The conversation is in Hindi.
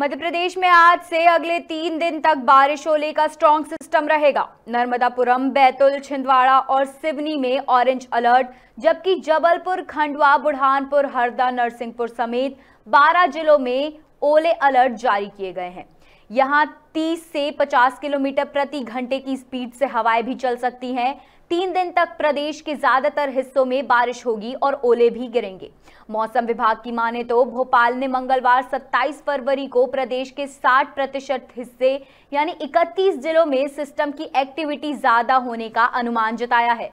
मध्य प्रदेश में आज से अगले तीन दिन तक बारिश ओले का स्ट्रॉन्ग सिस्टम रहेगा नर्मदापुरम बैतूल छिंदवाड़ा और सिवनी में ऑरेंज अलर्ट जबकि जबलपुर खंडवा बुरहानपुर हरदा नरसिंहपुर समेत 12 जिलों में ओले अलर्ट जारी किए गए हैं यहाँ 30 से 50 किलोमीटर प्रति घंटे की स्पीड से हवाएं भी चल सकती हैं तीन दिन तक प्रदेश के ज्यादातर हिस्सों में बारिश होगी और ओले भी गिरेंगे मौसम विभाग की माने तो भोपाल ने मंगलवार 27 फरवरी को प्रदेश के 60 प्रतिशत हिस्से यानी 31 जिलों में सिस्टम की एक्टिविटी ज्यादा होने का अनुमान जताया है